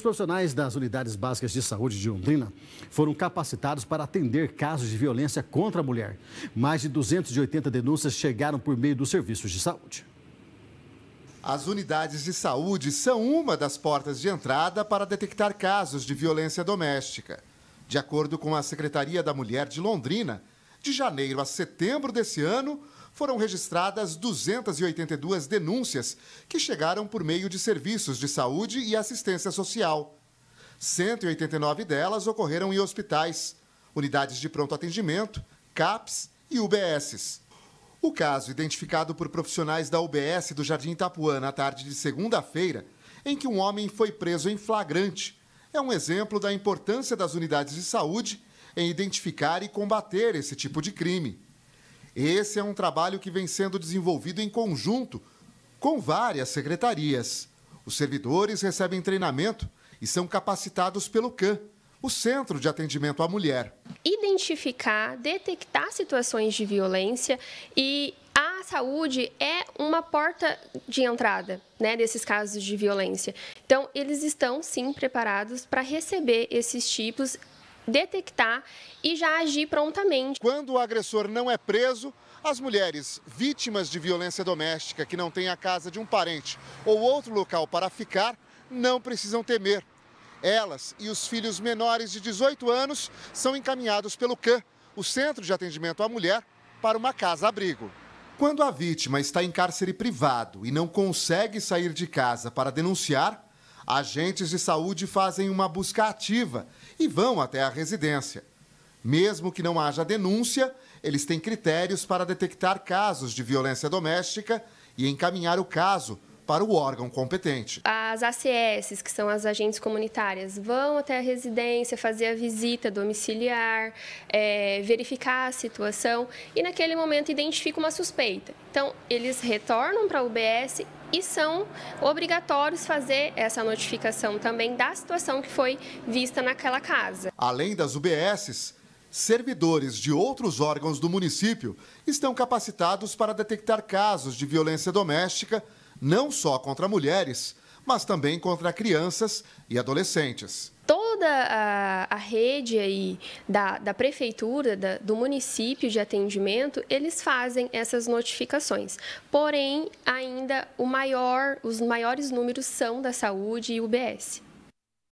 Os profissionais das unidades básicas de saúde de Londrina foram capacitados para atender casos de violência contra a mulher. Mais de 280 denúncias chegaram por meio dos serviços de saúde. As unidades de saúde são uma das portas de entrada para detectar casos de violência doméstica. De acordo com a Secretaria da Mulher de Londrina, de janeiro a setembro desse ano, foram registradas 282 denúncias que chegaram por meio de serviços de saúde e assistência social. 189 delas ocorreram em hospitais, unidades de pronto atendimento, CAPs e UBSs. O caso, identificado por profissionais da UBS do Jardim Itapuã na tarde de segunda-feira, em que um homem foi preso em flagrante, é um exemplo da importância das unidades de saúde em identificar e combater esse tipo de crime. Esse é um trabalho que vem sendo desenvolvido em conjunto com várias secretarias. Os servidores recebem treinamento e são capacitados pelo CAN, o Centro de Atendimento à Mulher. Identificar, detectar situações de violência e a saúde é uma porta de entrada né, desses casos de violência. Então, eles estão sim preparados para receber esses tipos detectar e já agir prontamente. Quando o agressor não é preso, as mulheres vítimas de violência doméstica que não têm a casa de um parente ou outro local para ficar não precisam temer. Elas e os filhos menores de 18 anos são encaminhados pelo CAN, o Centro de Atendimento à Mulher, para uma casa-abrigo. Quando a vítima está em cárcere privado e não consegue sair de casa para denunciar, agentes de saúde fazem uma busca ativa e vão até a residência. Mesmo que não haja denúncia, eles têm critérios para detectar casos de violência doméstica e encaminhar o caso para o órgão competente. As ACS, que são as agentes comunitárias, vão até a residência fazer a visita domiciliar, é, verificar a situação e, naquele momento, identificam uma suspeita. Então, eles retornam para a UBS e são obrigatórios fazer essa notificação também da situação que foi vista naquela casa. Além das UBSs, servidores de outros órgãos do município estão capacitados para detectar casos de violência doméstica, não só contra mulheres, mas também contra crianças e adolescentes toda a, a rede aí da, da prefeitura, da, do município de atendimento, eles fazem essas notificações. Porém, ainda o maior, os maiores números são da saúde e UBS.